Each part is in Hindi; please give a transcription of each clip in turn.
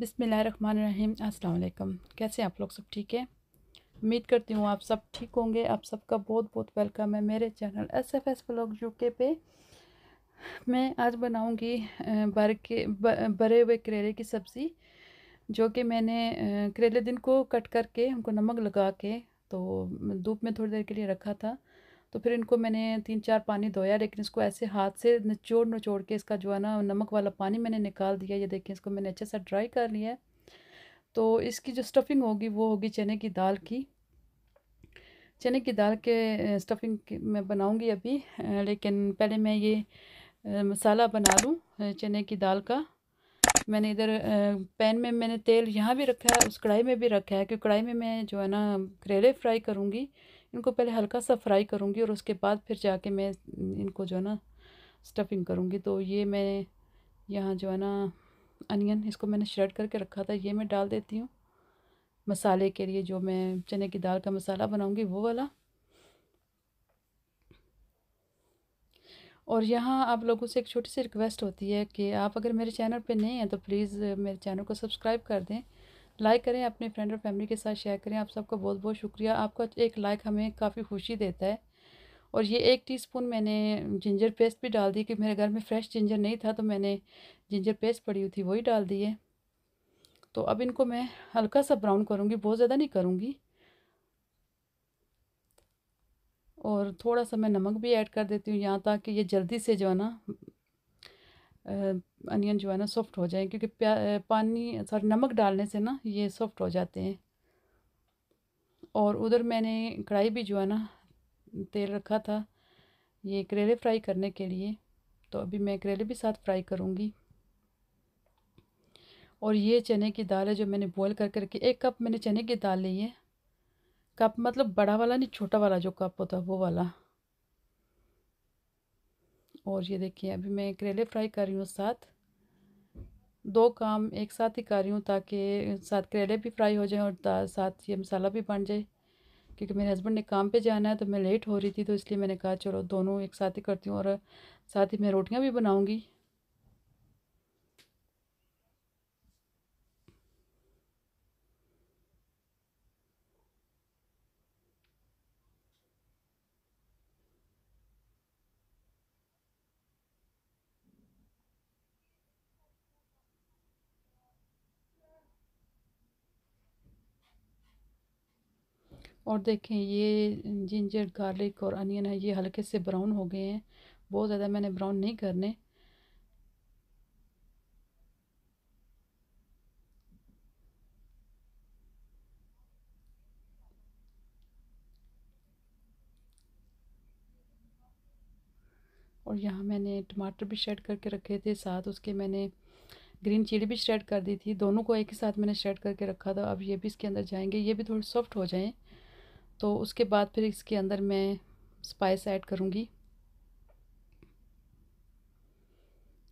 बिसमीम् अल्लाम कैसे आप लोग सब ठीक है उम्मीद करती हूँ आप सब ठीक होंगे आप सबका बहुत बहुत वेलकम है मेरे channel S F S blog U K पे मैं आज बनाऊँगी बर के भरे हुए करेले की सब्ज़ी जो कि मैंने करेले दिन को कट करके उनको नमक लगा के तो धूप में थोड़ी देर के लिए रखा था तो फिर इनको मैंने तीन चार पानी धोया लेकिन इसको ऐसे हाथ से निचोड़ निचोड़ के इसका जो है ना नमक वाला पानी मैंने निकाल दिया ये देखें इसको मैंने अच्छे से ड्राई कर लिया है तो इसकी जो स्टफ़िंग होगी वो होगी चने की दाल की चने की दाल के स्टफिंग मैं बनाऊँगी अभी लेकिन पहले मैं ये मसाला बना लूँ चने की दाल का मैंने इधर पैन में मैंने तेल यहाँ भी रखा है उस कढ़ाई में भी रखा है क्योंकि कढ़ाई में मैं जो है ना करेले फ्राई करूँगी इनको पहले हल्का सा फ्राई करूँगी और उसके बाद फिर जाके मैं इनको जो है ना स्टफिंग करूँगी तो ये मैं यहाँ जो है ना अनियन इसको मैंने श्रेड करके रखा था ये मैं डाल देती हूँ मसाले के लिए जो मैं चने की दाल का मसाला बनाऊँगी वो वाला और यहाँ आप लोगों से एक छोटी सी रिक्वेस्ट होती है कि आप अगर मेरे चैनल पे नए हैं तो प्लीज़ मेरे चैनल को सब्सक्राइब कर दें लाइक करें अपने फ्रेंड और फैमिली के साथ शेयर करें आप सबका बहुत बहुत शुक्रिया आपका एक लाइक हमें काफ़ी खुशी देता है और ये एक टीस्पून मैंने जिंजर पेस्ट भी डाल दी कि मेरे घर में फ्रेश जिंजर नहीं था तो मैंने जिंजर पेस्ट पड़ी हुई थी वही डाल दी है तो अब इनको मैं हल्का सा ब्राउन करूँगी बहुत ज़्यादा नहीं करूँगी और थोड़ा सा मैं नमक भी ऐड कर देती हूँ यहाँ ताकि ये जल्दी से जो है ना अनियन जो है ना सॉफ्ट हो जाए क्योंकि पानी सॉरी नमक डालने से ना ये सॉफ्ट हो जाते हैं और उधर मैंने कढ़ाई भी जो है ना तेल रखा था ये करेले फ्राई करने के लिए तो अभी मैं करेले भी साथ फ्राई करूँगी और ये चने की दाल है जो मैंने बॉईल कर करके एक कप मैंने चने की दाल ली है कप मतलब बड़ा वाला नहीं छोटा वाला जो कप होता है वो वाला और ये देखिए अभी मैं करेले फ्राई कर रही हूँ साथ दो काम एक साथ ही कर रही हूँ ताकि साथ करेले भी फ्राई हो जाए और साथ ये मसाला भी बन जाए क्योंकि मेरे हस्बैंड ने काम पे जाना है तो मैं लेट हो रही थी तो इसलिए मैंने कहा चलो दोनों एक साथ ही करती हूँ और साथ ही मैं रोटियाँ भी बनाऊँगी और देखें ये जिंजर गार्लिक और अनियन है ये हल्के से ब्राउन हो गए हैं बहुत ज़्यादा मैंने ब्राउन नहीं करने और यहाँ मैंने टमाटर भी शेड करके रखे थे साथ उसके मैंने ग्रीन चिली भी शेड कर दी थी दोनों को एक ही साथ मैंने शेड करके रखा था अब ये भी इसके अंदर जाएंगे ये भी थोड़े सॉफ्ट हो जाएं तो उसके बाद फिर इसके अंदर मैं स्पाइस ऐड करूँगी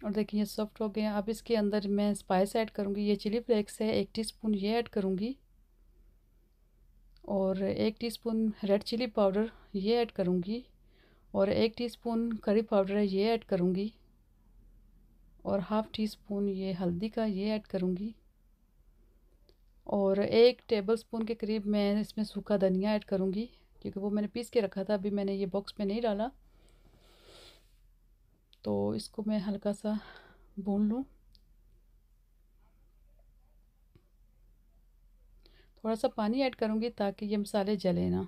और देखिए ये सॉफ्ट हो गया अब इसके अंदर मैं स्पाइस ऐड करूँगी ये चिली फ्लेक्स है एक टीस्पून ये ऐड करूँगी और एक टीस्पून रेड चिली पाउडर ये ऐड करूँगी और एक टीस्पून करी पाउडर है ये ऐड करूँगी और हाफ़ टी स्पून ये हल्दी का ये ऐड करूँगी और एक टेबल स्पून के करीब मैं इसमें सूखा धनिया ऐड करूँगी क्योंकि वो मैंने पीस के रखा था अभी मैंने ये बॉक्स में नहीं डाला तो इसको मैं हल्का सा भून लूँ थोड़ा सा पानी ऐड करूँगी ताकि ये मसाले जले ना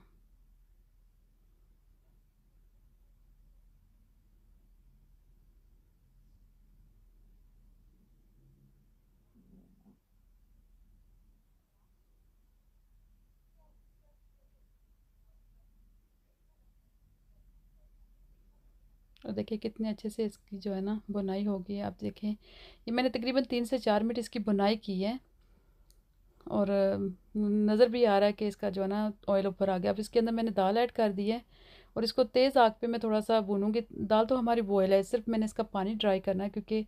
और देखिए कितने अच्छे से इसकी जो है ना बुनाई होगी आप देखें ये मैंने तकरीबन तीन से चार मिनट इसकी बुनाई की है और नज़र भी आ रहा है कि इसका जो है ना ऑयल ऊपर आ गया अब इसके अंदर मैंने दाल ऐड कर दी है और इसको तेज़ आग पे मैं थोड़ा सा भूनूंगी दाल तो हमारी बॉयल है सिर्फ मैंने इसका पानी ड्राई करना है क्योंकि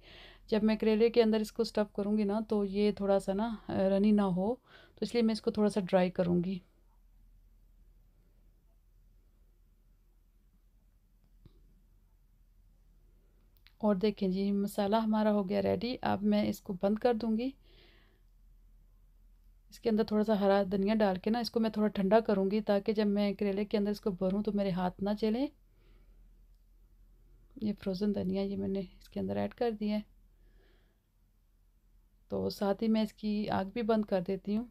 जब मैं करेले के अंदर इसको स्टफ़ करूँगी ना तो ये थोड़ा सा ना रनी ना हो तो इसलिए मैं इसको थोड़ा सा ड्राई करूँगी और देखें जी मसाला हमारा हो गया रेडी अब मैं इसको बंद कर दूँगी इसके अंदर थोड़ा सा हरा धनिया डाल के ना इसको मैं थोड़ा ठंडा करूँगी ताकि जब मैं करेले के अंदर इसको भरूँ तो मेरे हाथ ना चले ये फ्रोज़न धनिया ये मैंने इसके अंदर ऐड कर दिया है तो साथ ही मैं इसकी आग भी बंद कर देती हूँ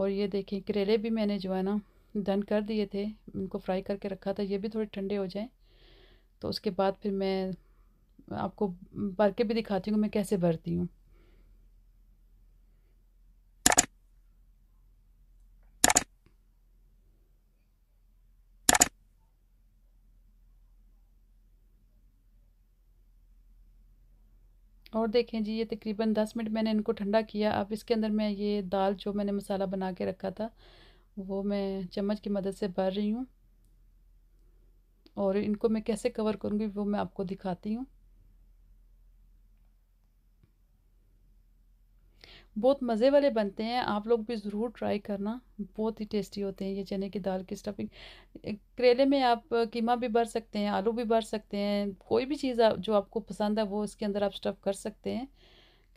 और ये देखें करेले भी मैंने जो है ना डन कर दिए थे उनको फ्राई करके रखा था ये भी थोड़े ठंडे हो जाएं तो उसके बाद फिर मैं आपको भर के भी दिखाती हूँ मैं कैसे भरती हूँ और देखें जी ये तकरीबन दस मिनट मैंने इनको ठंडा किया अब इसके अंदर मैं ये दाल जो मैंने मसाला बना के रखा था वो मैं चम्मच की मदद से भर रही हूँ और इनको मैं कैसे कवर करूँगी वो मैं आपको दिखाती हूँ बहुत मज़े वाले बनते हैं आप लोग भी ज़रूर ट्राई करना बहुत ही टेस्टी होते हैं ये चने की दाल की स्टफिंग करेले में आप कीमा भी भर सकते हैं आलू भी भर सकते हैं कोई भी चीज़ आप जो आपको पसंद है वो इसके अंदर आप स्टफ़ कर सकते हैं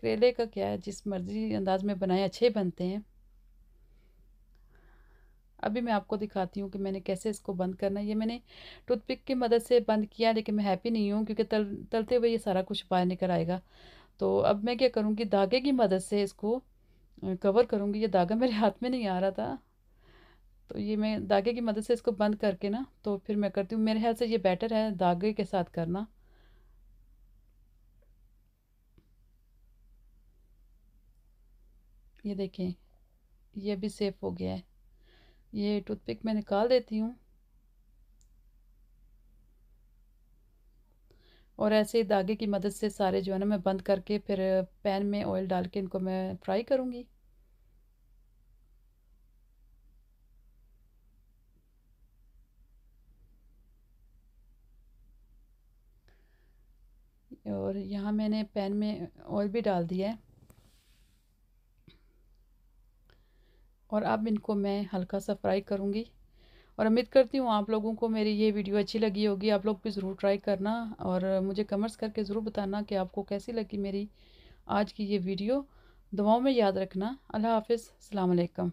करेले का क्या है जिस मर्ज़ी अंदाज में बनाए अच्छे बनते हैं अभी मैं आपको दिखाती हूँ कि मैंने कैसे इसको बंद करना है ये मैंने टूथपिक की मदद से बंद किया लेकिन मैं हैप्पी नहीं हूँ क्योंकि तल तलते हुए ये सारा कुछ बाहर निकल आएगा तो अब मैं क्या करूँगी धागे की मदद से इसको कवर करूँगी ये धागा मेरे हाथ में नहीं आ रहा था तो ये मैं धागे की मदद से इसको बंद करके ना तो फिर मैं करती हूँ मेरे ख्याल से ये बेटर है धागे के साथ करना ये देखें ये भी सेफ़ हो गया है ये टूथपिक मैं निकाल देती हूँ और ऐसे ही धागे की मदद से सारे जो है ना मैं बंद करके फिर पैन में ऑयल डाल के इनको मैं फ्राई करूँगी और यहाँ मैंने पैन में ऑयल भी डाल दिया है और अब इनको मैं हल्का सा फ्राई करूँगी और उम्मीद करती हूँ आप लोगों को मेरी ये वीडियो अच्छी लगी होगी आप लोग भी ज़रूर ट्राई करना और मुझे कमेंट्स करके ज़रूर बताना कि आपको कैसी लगी मेरी आज की ये वीडियो दुआओं में याद रखना अल्लाह हाफिज़ अलैक्म